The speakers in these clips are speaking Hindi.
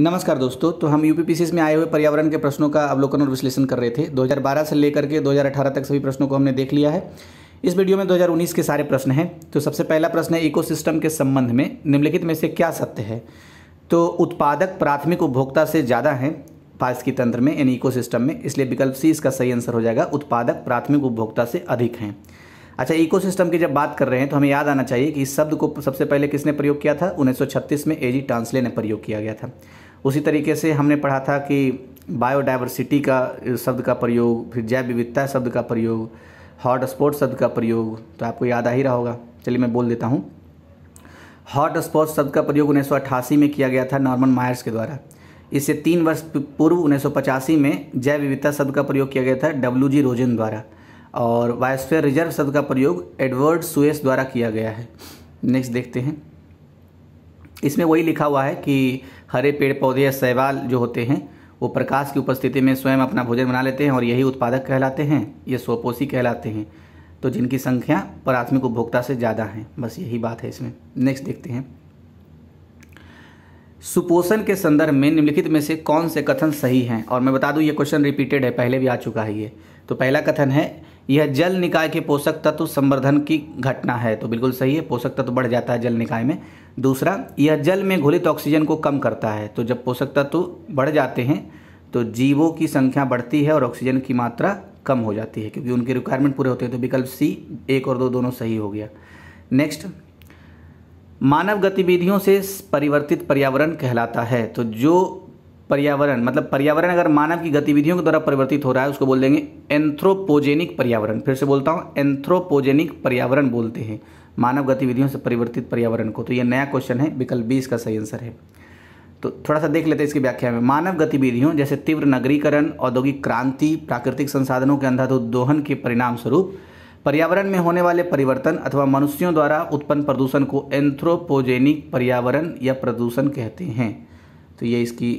नमस्कार दोस्तों तो हम यूपीपीसीएस में आए हुए पर्यावरण के प्रश्नों का अवलोकन और विश्लेषण कर रहे थे 2012 से लेकर के 2018 तक सभी प्रश्नों को हमने देख लिया है इस वीडियो में 2019 के सारे प्रश्न हैं तो सबसे पहला प्रश्न है इकोसिस्टम के संबंध में निम्नलिखित में से क्या सत्य है तो उत्पादक प्राथमिक उपभोक्ता से ज़्यादा हैं की तंत्र में यानी इको में इसलिए विकल्प सी इसका सही आंसर हो जाएगा उत्पादक प्राथमिक उपभोक्ता से अधिक हैं अच्छा इकोसिस्टम की जब बात कर रहे हैं तो हमें याद आना चाहिए कि इस शब्द को सबसे पहले किसने प्रयोग किया था 1936 में एजी टांसले ने प्रयोग किया गया था उसी तरीके से हमने पढ़ा था कि बायोडाइवर्सिटी का शब्द का प्रयोग फिर जैव विविधता शब्द का प्रयोग हॉट स्पॉट शब्द का प्रयोग तो आपको याद आ ही रहा होगा चलिए मैं बोल देता हूँ हॉट स्पॉट शब्द का प्रयोग उन्नीस में किया गया था नॉर्मन मायर्स के द्वारा इससे तीन वर्ष पूर्व उन्नीस में जैव विविधता शब्द का प्रयोग किया गया था डब्ल्यू जी रोजन द्वारा और वायस्फेयर रिजर्व शब्द का प्रयोग एडवर्ड सुएस द्वारा किया गया है नेक्स्ट देखते हैं इसमें वही लिखा हुआ है कि हरे पेड़ पौधे या शैवाल जो होते हैं वो प्रकाश की उपस्थिति में स्वयं अपना भोजन बना लेते हैं और यही उत्पादक कहलाते हैं ये स्वपोषी कहलाते हैं तो जिनकी संख्या प्राथमिक उपभोक्ता से ज़्यादा है बस यही बात है इसमें नेक्स्ट देखते हैं सुपोषण के संदर्भ में निम्नलिखित में से कौन से कथन सही हैं और मैं बता दूं ये क्वेश्चन रिपीटेड है पहले भी आ चुका है ये तो पहला कथन है यह जल निकाय के पोषक तत्व संवर्धन की घटना है तो बिल्कुल सही है पोषक तत्व बढ़ जाता है जल निकाय में दूसरा यह जल में घुलित ऑक्सीजन को कम करता है तो जब पोषक तत्व बढ़ जाते हैं तो जीवों की संख्या बढ़ती है और ऑक्सीजन की मात्रा कम हो जाती है क्योंकि उनके रिक्वायरमेंट पूरे होते हैं तो विकल्प सी एक और दो दोनों सही हो गया नेक्स्ट मानव गतिविधियों से परिवर्तित पर्यावरण कहलाता है तो जो पर्यावरण मतलब पर्यावरण अगर मानव की गतिविधियों के द्वारा परिवर्तित हो रहा है उसको बोल देंगे एंथ्रोपोजेनिक पर्यावरण फिर से बोलता हूँ एंथ्रोपोजेनिक पर्यावरण बोलते हैं मानव गतिविधियों से परिवर्तित पर्यावरण को तो ये नया क्वेश्चन है विकल्प बीस का सही आंसर है तो थोड़ा सा देख लेते हैं इसकी व्याख्या में मानव गतिविधियों जैसे तीव्र नगरीकरण औद्योगिक क्रांति प्राकृतिक संसाधनों के अंधाधुंध दोहन के परिणाम स्वरूप पर्यावरण में होने वाले परिवर्तन अथवा मनुष्यों द्वारा उत्पन्न प्रदूषण को एंथ्रोपोजेनिक पर्यावरण या प्रदूषण कहते हैं तो ये इसकी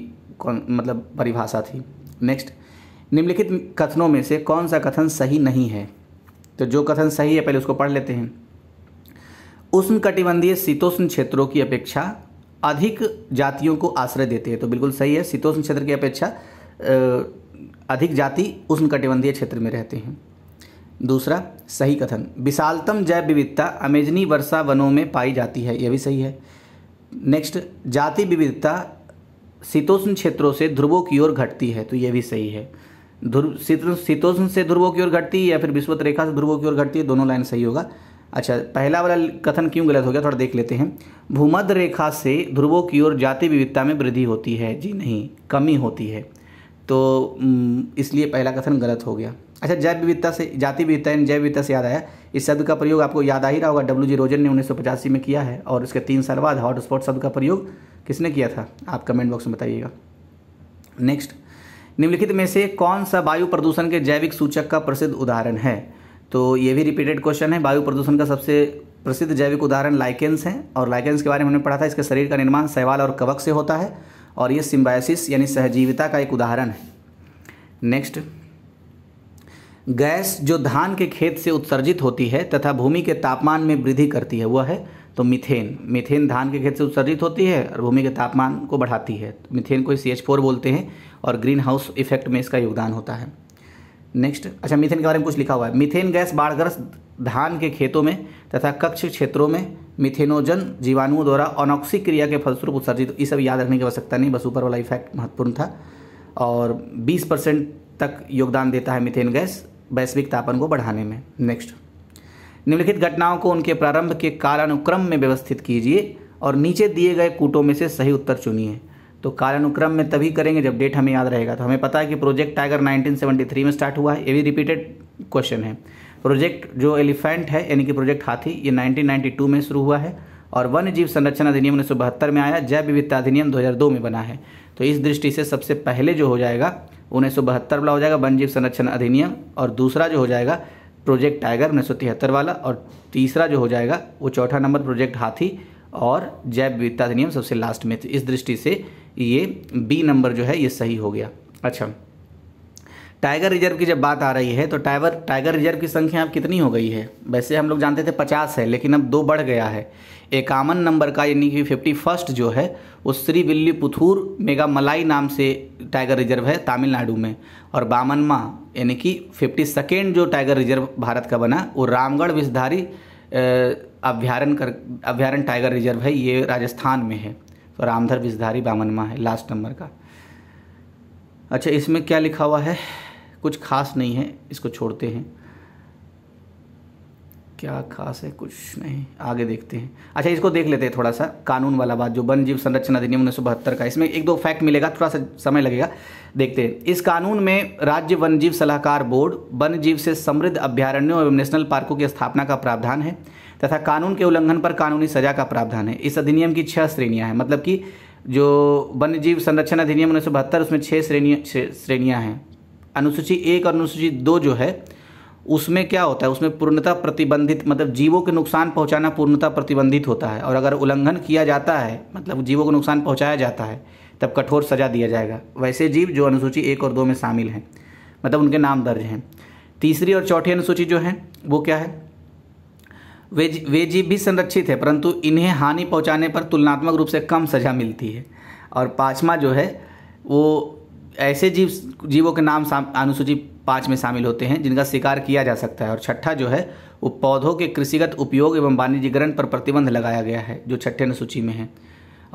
मतलब परिभाषा थी नेक्स्ट निम्नलिखित कथनों में से कौन सा कथन सही नहीं है तो जो कथन सही है पहले उसको पढ़ लेते हैं उष्ण कटिबंधीय शीतोष्ण क्षेत्रों की अपेक्षा अधिक जातियों को आश्रय देते हैं तो बिल्कुल सही है शीतोष्ण क्षेत्र की अपेक्षा अधिक जाति उष्ण कटिबंधीय क्षेत्र में रहते हैं दूसरा सही कथन विशालतम जैव विविधता अमेजनी वर्षा वनों में पाई जाती है यह भी सही है नेक्स्ट जाति विविधता शीतोष्ण क्षेत्रों से ध्रुवों की ओर घटती है तो ये भी सही है ध्रुव शीतोष्ण से ध्रुवों की ओर घटती है या फिर विश्वत रेखा से ध्रुवों की ओर घटती है दोनों लाइन सही होगा अच्छा पहला वाला कथन क्यों गलत हो गया थोड़ा देख लेते हैं भूमध्य रेखा से ध्रुवों की ओर जाति विविधता में वृद्धि होती है जी नहीं कमी होती है तो इसलिए पहला कथन गलत हो गया अच्छा जैव विविधता से जाति विविधता यानी जैव विविधता से याद आया इस शब्द का प्रयोग आपको याद आ ही रहा होगा डब्ल्यू जी रोजन ने उन्नीस में किया है और उसके तीन साल बाद हॉटस्पॉट शब्द का प्रयोग किसने किया था आप कमेंट बॉक्स में बताइएगा नेक्स्ट निम्नलिखित में से कौन सा वायु प्रदूषण के जैविक सूचक का प्रसिद्ध उदाहरण है तो ये भी रिपीटेड क्वेश्चन है वायु प्रदूषण का सबसे प्रसिद्ध जैविक उदाहरण लाइकेंस हैं और लाइकेंस के बारे में हमने पढ़ा था इसके शरीर का निर्माण शैवाल और कवक से होता है और ये सिम्बायसिस यानी सहजीविता का एक उदाहरण है नेक्स्ट गैस जो धान के खेत से उत्सर्जित होती है तथा भूमि के तापमान में वृद्धि करती है वह है तो मिथेन मिथेन धान के खेत से उत्सर्जित होती है और भूमि के तापमान को बढ़ाती है तो मिथेन को सी एच फोर बोलते हैं और ग्रीन हाउस इफेक्ट में इसका योगदान होता है नेक्स्ट अच्छा मिथेन के बारे में कुछ लिखा हुआ है मिथेन गैस बाढ़ग्रस्त धान के खेतों में तथा कक्ष क्षेत्रों में मिथेनोजन जीवाणुओं द्वारा अनोक्सी क्रिया के फलस्वरूप उत्सर्जित ये सब याद रखने की आवश्यकता नहीं बस ऊपर वाला इफेक्ट महत्वपूर्ण था और 20 परसेंट तक योगदान देता है मिथेन गैस वैश्विक तापन को बढ़ाने में नेक्स्ट निम्नलिखित घटनाओं को उनके प्रारंभ के कालानुक्रम में व्यवस्थित कीजिए और नीचे दिए गए कूटों में से सही उत्तर चुनिए तो कालानुक्रम में तभी करेंगे जब डेट हमें याद रहेगा तो हमें पता है कि प्रोजेक्ट टाइगर 1973 में स्टार्ट हुआ है ये भी रिपीटेड क्वेश्चन है प्रोजेक्ट जो एलिफेंट है यानी कि प्रोजेक्ट हाथी ये 1992 में शुरू हुआ है और वन्य जीव संरक्षण अधिनियम उन्नीस में आया जैव विविधता अधिनियम 2002 में बना है तो इस दृष्टि से सबसे पहले जो हो जाएगा उन्नीस वाला हो जाएगा वन जीव संरक्षण अधिनियम और दूसरा जो हो जाएगा प्रोजेक्ट टाइगर उन्नीस सौ तिहत्तर वाला और तीसरा जो हो जाएगा वो चौथा नंबर प्रोजेक्ट हाथी और जैव विविधता अधिनियम सबसे लास्ट में इस दृष्टि से ये बी नंबर जो है ये सही हो गया अच्छा टाइगर रिजर्व की जब बात आ रही है तो टाइगर टाइगर रिजर्व की संख्या अब कितनी हो गई है वैसे हम लोग जानते थे पचास है लेकिन अब दो बढ़ गया है इक्यावन नंबर का यानी कि फिफ्टी फर्स्ट जो है वो श्री बिल्ली पुथूर मेगा मलाई नाम से टाइगर रिजर्व है तमिलनाडु में और बामनवा यानी कि फिफ्टी सेकेंड जो टाइगर रिजर्व भारत का बना वो रामगढ़ विषधारी अभ्यारण कर अभ्यारण टाइगर रिजर्व है ये राजस्थान में है तो रामधर विषधारी बामनवा है लास्ट नंबर का अच्छा इसमें क्या लिखा हुआ है कुछ खास नहीं है इसको छोड़ते हैं क्या खास है कुछ नहीं आगे देखते हैं अच्छा इसको देख लेते हैं थोड़ा सा कानून वाला बात जो वन जीव संरक्षण अधिनियम उन्नीस का इसमें एक दो फैक्ट मिलेगा थोड़ा सा समय लगेगा देखते हैं इस कानून में राज्य वन जीव सलाहकार बोर्ड वन जीव से समृद्ध अभ्यारण्यों एवं नेशनल पार्कों की स्थापना का प्रावधान है तथा कानून के उल्लंघन पर कानूनी सजा का प्रावधान है इस अधिनियम की छह श्रेणियाँ हैं मतलब कि जो वन्य जीव संरक्षण अधिनियम उन्नीस सौ उसमें छः श्रेणियाँ श्रेणियाँ हैं अनुसूची एक और अनुसूची दो जो है उसमें क्या होता है उसमें पूर्णता प्रतिबंधित मतलब जीवों के नुकसान पहुंचाना पूर्णता प्रतिबंधित होता है और अगर उल्लंघन किया जाता है मतलब जीवों को नुकसान पहुंचाया जाता है तब कठोर सजा दिया जाएगा वैसे जीव जो अनुसूची एक और दो में शामिल हैं मतलब उनके नाम दर्ज हैं तीसरी और चौथी अनुसूची जो है वो क्या है वे वे जीव भी संरक्षित है परंतु इन्हें हानि पहुंचाने पर तुलनात्मक रूप से कम सजा मिलती है और पाँचवा जो है वो ऐसे जीव जीवों के नाम अनुसूची पाँच में शामिल होते हैं जिनका शिकार किया जा सकता है और छठा जो है वो पौधों के कृषिगत उपयोग एवं वाणिज्यकरण पर प्रतिबंध लगाया गया है जो छठे अनुसूची में है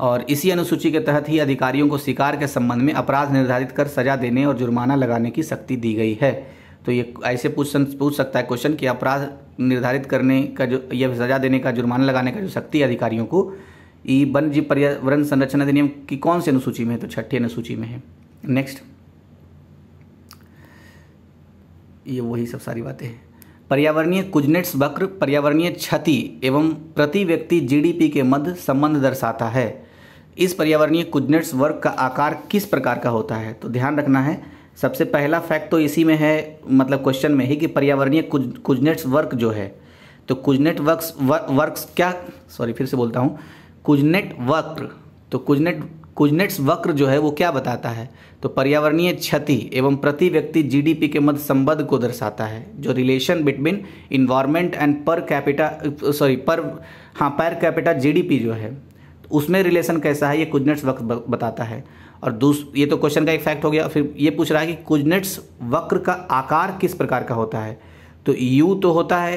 और इसी अनुसूची के तहत ही अधिकारियों को शिकार के संबंध में अपराध निर्धारित कर सजा देने और जुर्माना लगाने की शक्ति दी गई है तो ये ऐसे पूछ पूछ सकता है क्वेश्चन कि अपराध निर्धारित करने का जो या सजा देने का जुर्माना लगाने का जो शक्ति अधिकारियों को ई वन जीव पर्यावरण संरक्षण अधिनियम की कौन सी अनुसूची में है तो छठी अनुसूची में है नेक्स्ट ये वही सब सारी बातें हैं पर्यावरणीय कुजनेट्स वक्र पर्यावरणीय क्षति एवं प्रति व्यक्ति जीडीपी के मध्य संबंध दर्शाता है इस पर्यावरणीय कुजनेट्स वर्ग का आकार किस प्रकार का होता है तो ध्यान रखना है सबसे पहला फैक्ट तो इसी में है मतलब क्वेश्चन में ही कि पर्यावरणीय कुजनेट्स वर्क जो है तो कुजनेट वर्क वर्क क्या सॉरी फिर से बोलता हूँ कुजनेट वक्र तो कुजनेट कुजनेट्स वक्र जो है वो क्या बताता है तो पर्यावरणीय क्षति एवं प्रति व्यक्ति जीडीपी के मध्य संबंध को दर्शाता है जो relation between environment and per capita sorry per हाँ पर कैपिटा जीडीपी जो है तो उसमें रिलेशन कैसा है ये कुजनेट्स वक्र बताता है और दूस ये तो क्वेश्चन का एक फैक्ट हो गया फिर ये पूछ रहा है कि कुजनेट्स वक्र का आकार किस प्रकार का होता है तो यू तो होता है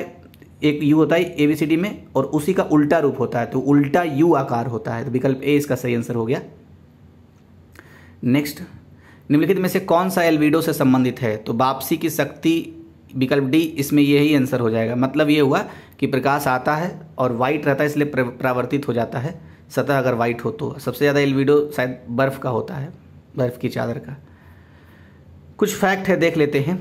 एक यू होता है ए बी सी डी में और उसी का उल्टा रूप होता है तो उल्टा यू आकार होता है तो विकल्प ए इसका सही आंसर हो गया नेक्स्ट निम्नलिखित में से कौन सा एलवीडो से संबंधित है तो वापसी की शक्ति विकल्प डी इसमें यही आंसर हो जाएगा मतलब ये हुआ कि प्रकाश आता है और वाइट रहता है इसलिए प्रावर्तित हो जाता है सतह अगर वाइट हो तो सबसे ज़्यादा एलवीडो शायद बर्फ़ का होता है बर्फ़ की चादर का कुछ फैक्ट है देख लेते हैं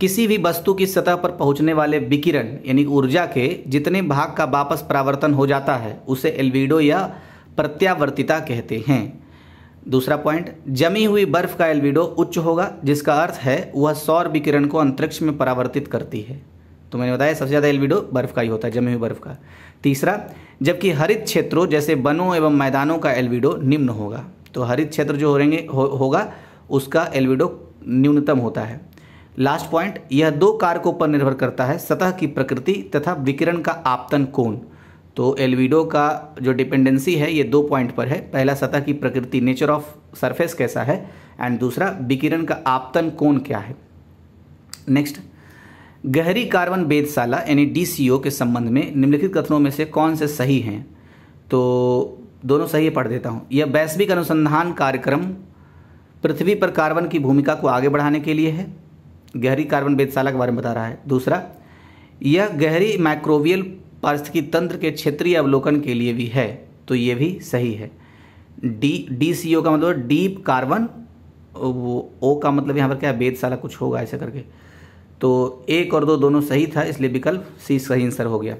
किसी भी वस्तु की सतह पर पहुंचने वाले विकिरण यानी ऊर्जा के जितने भाग का वापस परावर्तन हो जाता है उसे एल्विडो या प्रत्यावर्तिता कहते हैं दूसरा पॉइंट जमी हुई बर्फ का एल्बिडो उच्च होगा जिसका अर्थ है वह सौर विकिरण को अंतरिक्ष में परावर्तित करती है तो मैंने बताया सबसे ज़्यादा एल्बिडो बर्फ का ही होता है जमी हुई बर्फ का तीसरा जबकि हरित क्षेत्रों जैसे वनों एवं मैदानों का एल्बिडो निम्न होगा तो हरित क्षेत्र जो हो हो, होगा उसका एल्बिडो न्यूनतम होता है लास्ट पॉइंट यह दो कारकों पर निर्भर करता है सतह की प्रकृति तथा विकिरण का आपतन कोण तो एलवीडो का जो डिपेंडेंसी है ये दो पॉइंट पर है पहला सतह की प्रकृति नेचर ऑफ सरफेस कैसा है एंड दूसरा विकिरण का आपतन कोण क्या है नेक्स्ट गहरी कार्बन वेदशाला यानी डी के संबंध में निम्नलिखित कथनों में से कौन से सही हैं तो दोनों सही पढ़ देता हूँ यह वैश्विक अनुसंधान कार्यक्रम पृथ्वी पर कार्बन की भूमिका को आगे बढ़ाने के लिए है गहरी कार्बन वेदशाला के बारे में बता रहा है दूसरा यह गहरी माइक्रोवियल पारिस्थितिकी तंत्र के क्षेत्रीय अवलोकन के लिए भी है तो ये भी सही है डी डी सी ओ का मतलब डीप कार्बन वो ओ का मतलब यहाँ पर क्या है वेदशाला कुछ होगा ऐसा करके तो एक और दो दोनों सही था इसलिए विकल्प सी सही आंसर हो गया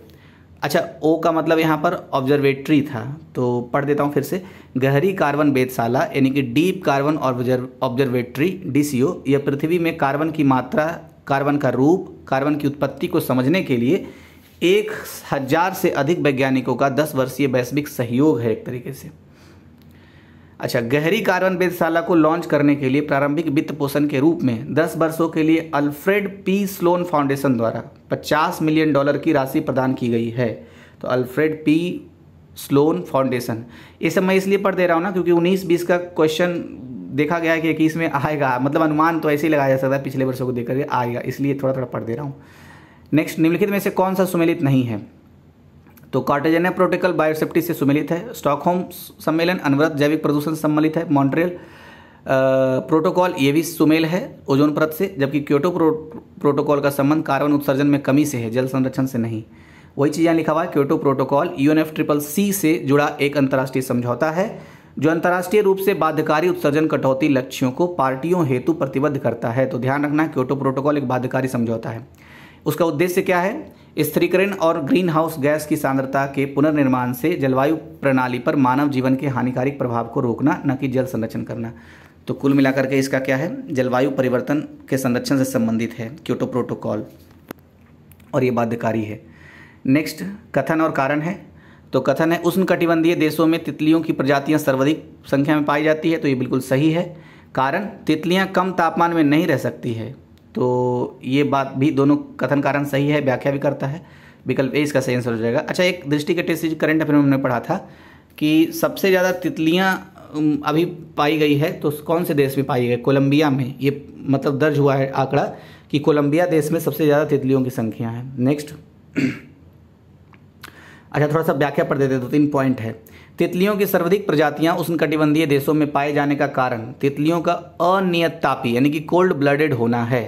अच्छा ओ का मतलब यहाँ पर ऑब्जर्वेटरी था तो पढ़ देता हूँ फिर से गहरी कार्बन वेदशाला यानी कि deep carbon D observatory O यह पृथ्वी में कार्बन की मात्रा कार्बन का रूप कार्बन की उत्पत्ति को समझने के लिए एक हज़ार से अधिक वैज्ञानिकों का दस वर्षीय वैश्विक सहयोग है एक तरीके से अच्छा गहरी कार्बन वेधशाला को लॉन्च करने के लिए प्रारंभिक वित्त पोषण के रूप में दस वर्षों के लिए अल्फ्रेड पी स्लोन फाउंडेशन द्वारा पचास मिलियन डॉलर की राशि प्रदान की गई है तो अल्फ्रेड पी स्लोन फाउंडेशन ये सब मैं इसलिए पढ़ दे रहा हूँ ना क्योंकि उन्नीस बीस का क्वेश्चन देखा गया है कि इक्कीस में आएगा मतलब अनुमान तो ऐसे ही लगाया जा सकता है पिछले वर्षों को देख आएगा इसलिए थोड़ा थोड़ा पढ़ दे रहा हूँ नेक्स्ट निम्नलिखित में से कौन सा सुमेलित नहीं है तो कार्टेजेना प्रोटोकॉल बायोसेफ्टी से सुमेलित है स्टॉकहोम सम्मेलन अनवरत जैविक प्रदूषण से सम्मिलित है मॉन्ट्रियल प्रोटोकॉल ये भी सुमेल है ओजोन परत से जबकि क्योटो प्रो, प्रोटोकॉल का संबंध कार्बन उत्सर्जन में कमी से है जल संरक्षण से नहीं वही चीज़ यहाँ लिखा हुआ है Kyoto protocol U triple C से जुड़ा एक अंतर्राष्ट्रीय समझौता है जो अंतर्राष्ट्रीय रूप से बाध्यकारी उत्सर्जन कटौती लक्ष्यों को पार्टियों हेतु प्रतिबद्ध करता है तो ध्यान रखना है क्योटो प्रोटोकॉल एक बाध्यकारी समझौता है उसका उद्देश्य क्या है स्थिरीकरण और ग्रीन हाउस गैस की सांद्रता के पुनर्निर्माण से जलवायु प्रणाली पर मानव जीवन के हानिकारिक प्रभाव को रोकना न कि जल संरक्षण करना तो कुल मिलाकर के इसका क्या है जलवायु परिवर्तन के संरक्षण से संबंधित है क्योटो प्रोटोकॉल और ये बाध्यकारी है नेक्स्ट कथन और कारण है तो कथन है उष्ण कटिबंधीय देशों में तितलियों की प्रजातियां सर्वाधिक संख्या में पाई जाती है तो ये बिल्कुल सही है कारण तितलियां कम तापमान में नहीं रह सकती है तो ये बात भी दोनों कथन कारण सही है व्याख्या भी करता है विकल्प ए इसका सही आंसर हो जाएगा अच्छा एक दृष्टि के टेस्ट करंट अफेयर में हमने पढ़ा था कि सबसे ज़्यादा तितलियाँ अभी पाई गई है तो कौन से देश में पाई गई कोलंबिया में ये मतलब दर्ज हुआ है आंकड़ा कि कोलंबिया देश में सबसे ज़्यादा तितलियों की संख्या है नेक्स्ट अच्छा थोड़ा सा व्याख्या पढ़ देते दो तीन पॉइंट है तितलियों की सर्वाधिक प्रजातियां उष्णकटिबंधीय देशों में पाए जाने का कारण तितलियों का अनियत तापी यानी कि कोल्ड ब्लडेड होना है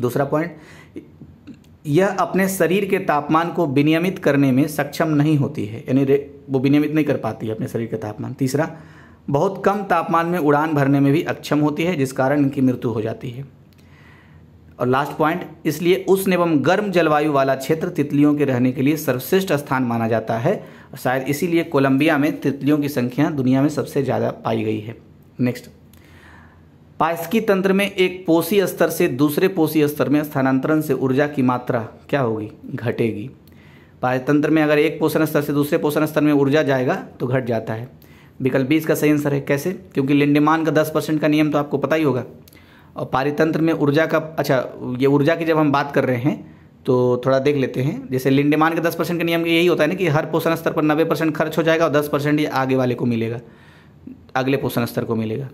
दूसरा पॉइंट यह अपने शरीर के तापमान को विनियमित करने में सक्षम नहीं होती है यानी वो विनियमित नहीं कर पाती है अपने शरीर के तापमान तीसरा बहुत कम तापमान में उड़ान भरने में भी अक्षम होती है जिस कारण इनकी मृत्यु हो जाती है और लास्ट पॉइंट इसलिए उष्ण एवं गर्म जलवायु वाला क्षेत्र तितलियों के रहने के लिए सर्वश्रेष्ठ स्थान माना जाता है शायद इसीलिए कोलंबिया में तितलियों की संख्या दुनिया में सबसे ज़्यादा पाई गई है नेक्स्ट पायस्की तंत्र में एक पोषी स्तर से दूसरे पोषी स्तर में स्थानांतरण से ऊर्जा की मात्रा क्या होगी घटेगी तंत्र में अगर एक पोषण स्तर से दूसरे पोषण स्तर में ऊर्जा जाएगा तो घट जाता है विकल्प बीस का सही आंसर है कैसे क्योंकि लिंडमान का दस परसेंट का नियम तो आपको पता ही होगा और पारितंत्र में ऊर्जा का अच्छा ये ऊर्जा की जब हम बात कर रहे हैं तो थोड़ा देख लेते हैं जैसे लिंडमान का दस परसेंट का नियम यही होता है ना कि हर पोषण स्तर पर नब्बे परसेंट खर्च हो जाएगा और दस परसेंट ये आगे वाले को मिलेगा अगले पोषण स्तर को मिलेगा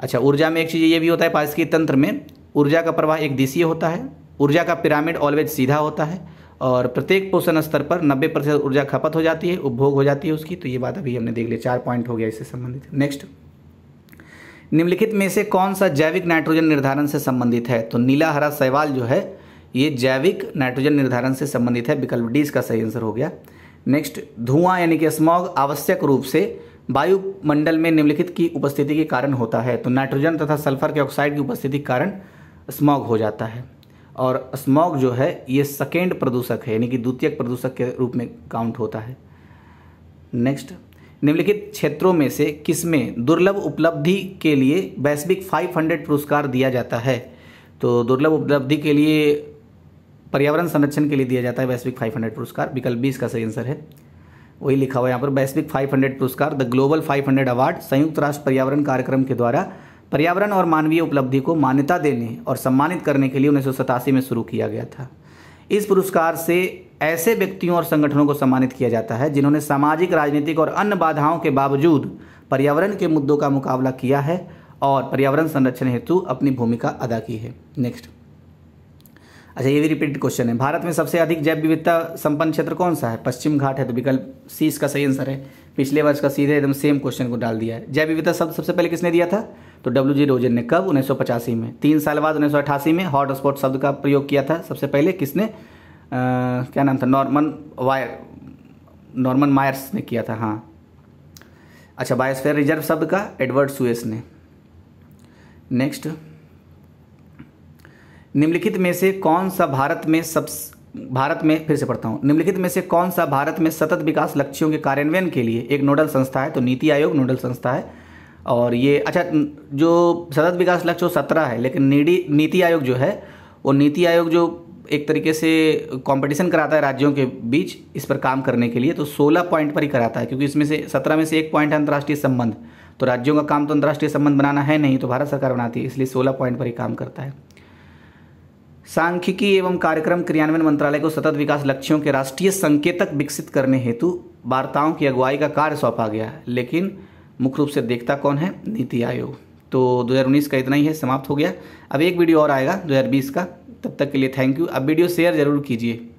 अच्छा ऊर्जा में एक चीज़ ये भी होता है पास्की तंत्र में ऊर्जा का प्रवाह एक दिशीय होता है ऊर्जा का पिरामिड ऑलवेज सीधा होता है और प्रत्येक पोषण स्तर पर 90 प्रतिशत ऊर्जा खपत हो जाती है उपभोग हो जाती है उसकी तो ये बात अभी हमने देख लिया चार पॉइंट हो गया इससे संबंधित नेक्स्ट निम्नलिखित में से कौन सा जैविक नाइट्रोजन निर्धारण से संबंधित है तो नीला हरा सवाल जो है ये जैविक नाइट्रोजन निर्धारण से संबंधित है विकल्प डी इसका सही आंसर हो गया नेक्स्ट धुआं यानी कि स्मॉग आवश्यक रूप से वायुमंडल में निम्नलिखित की उपस्थिति के कारण होता है तो नाइट्रोजन तथा सल्फर के ऑक्साइड की उपस्थिति के कारण स्मॉग हो जाता है और स्मॉग जो है ये सेकेंड प्रदूषक है यानी कि द्वितीय प्रदूषक के रूप में काउंट होता है नेक्स्ट निम्नलिखित क्षेत्रों में से किसमें दुर्लभ उपलब्धि के लिए वैश्विक 500 पुरस्कार दिया जाता है तो दुर्लभ उपलब्धि के लिए पर्यावरण संरक्षण के लिए दिया जाता है वैश्विक 500 पुरस्कार विकल्प बीस का सही आंसर है वही लिखा हुआ यहाँ पर वैश्विक 500 पुरस्कार द ग्लोबल 500 अवार्ड संयुक्त राष्ट्र पर्यावरण कार्यक्रम के द्वारा पर्यावरण और मानवीय उपलब्धि को मान्यता देने और सम्मानित करने के लिए उन्नीस में शुरू किया गया था इस पुरस्कार से ऐसे व्यक्तियों और संगठनों को सम्मानित किया जाता है जिन्होंने सामाजिक राजनीतिक और अन्य बाधाओं के बावजूद पर्यावरण के मुद्दों का मुकाबला किया है और पर्यावरण संरक्षण हेतु अपनी भूमिका अदा की है नेक्स्ट अच्छा ये भी रिपीटेड क्वेश्चन है भारत में सबसे अधिक जैव विविधता संपन्न क्षेत्र कौन सा है पश्चिम घाट है तो विकल्प सी इसका सही आंसर है पिछले वर्ष का सीधे एकदम सेम क्वेश्चन को डाल दिया है जैव विविधता सब सबसे पहले किसने दिया था तो डब्ल्यू जी रोजन ने कब उन्नीस में तीन साल बाद उन्नीस में हॉट स्पॉट शब्द का प्रयोग किया था सबसे पहले किसने आ, क्या नाम था नॉर्मन वायर नॉर्मन मायर्स ने किया था हाँ अच्छा बायोस्फेयर रिजर्व शब्द का एडवर्ड सुएस ने नेक्स्ट निम्नलिखित में से कौन सा भारत में सब भारत में फिर से पढ़ता हूँ निम्नलिखित में से कौन सा भारत में सतत विकास लक्ष्यों के कार्यान्वयन के लिए एक नोडल संस्था है तो नीति आयोग नोडल संस्था है और ये अच्छा जो सतत विकास लक्ष्य वो सत्रह है लेकिन नीडी नीति आयोग जो है वो नीति आयोग जो एक तरीके से कंपटीशन कराता है राज्यों के बीच इस पर काम करने के लिए तो 16 पॉइंट पर ही कराता है क्योंकि इसमें से 17 में से एक पॉइंट है अंतर्राष्ट्रीय संबंध तो राज्यों का काम तो अंतर्राष्ट्रीय संबंध बनाना है नहीं तो भारत सरकार बनाती है इसलिए 16 पॉइंट पर ही काम करता है सांख्यिकी एवं कार्यक्रम क्रियान्वयन मंत्रालय को सतत विकास लक्ष्यों के राष्ट्रीय संकेतक विकसित करने हेतु वार्ताओं की अगुवाई का कार्य सौंपा गया लेकिन मुख्य रूप से देखता कौन है नीति आयोग तो 2019 का इतना ही है समाप्त हो गया अब एक वीडियो और आएगा 2020 का तब तक के लिए थैंक यू अब वीडियो शेयर जरूर कीजिए